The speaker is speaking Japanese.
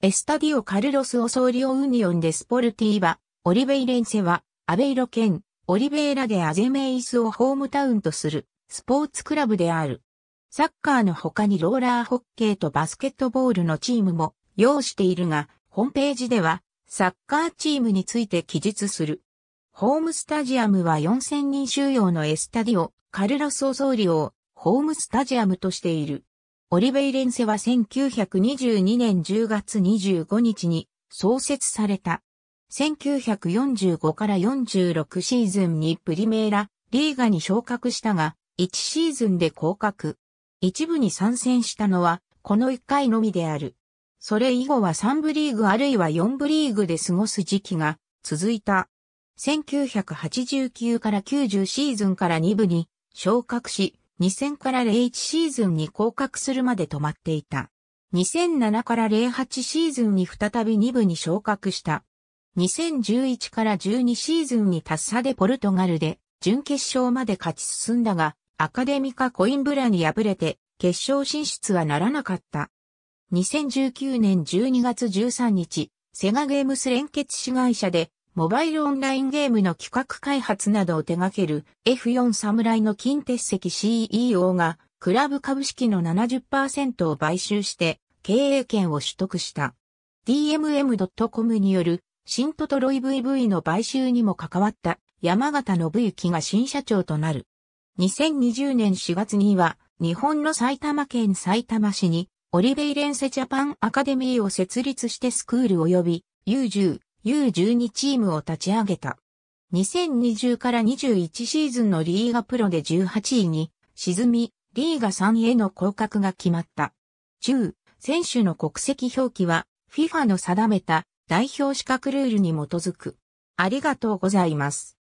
エスタディオ・カルロス・オソーリオ・ウニオン・デスポルティーバ、オリベイレンセは、アベイロ県、オリベイラでアゼメイスをホームタウンとする、スポーツクラブである。サッカーの他にローラーホッケーとバスケットボールのチームも、要しているが、ホームページでは、サッカーチームについて記述する。ホームスタジアムは4000人収容のエスタディオ、カルロス・オソーリオを、ホームスタジアムとしている。オリベイレンセは1922年10月25日に創設された。1945から46シーズンにプリメーラ、リーガに昇格したが、1シーズンで降格。一部に参戦したのは、この1回のみである。それ以後は3部リーグあるいは4部リーグで過ごす時期が続いた。1989から90シーズンから2部に昇格し、2000から01シーズンに降格するまで止まっていた。2007から08シーズンに再び2部に昇格した。2011から12シーズンに達差でポルトガルで準決勝まで勝ち進んだが、アカデミカコインブラに敗れて決勝進出はならなかった。2019年12月13日、セガゲームス連結子会社でモバイルオンラインゲームの企画開発などを手掛ける F4 侍の金鉄石 CEO がクラブ株式の70%を買収して経営権を取得した。DMM.com による新トトロイ VV の買収にも関わった山形信之が新社長となる。2020年4月には日本の埼玉県埼玉市にオリベイレンセジャパンアカデミーを設立してスクール及び U10 U12 チームを立ち上げた。2020から21シーズンのリーガプロで18位に沈み、リーガ3位への降格が決まった。中、選手の国籍表記は FIFA の定めた代表資格ルールに基づく。ありがとうございます。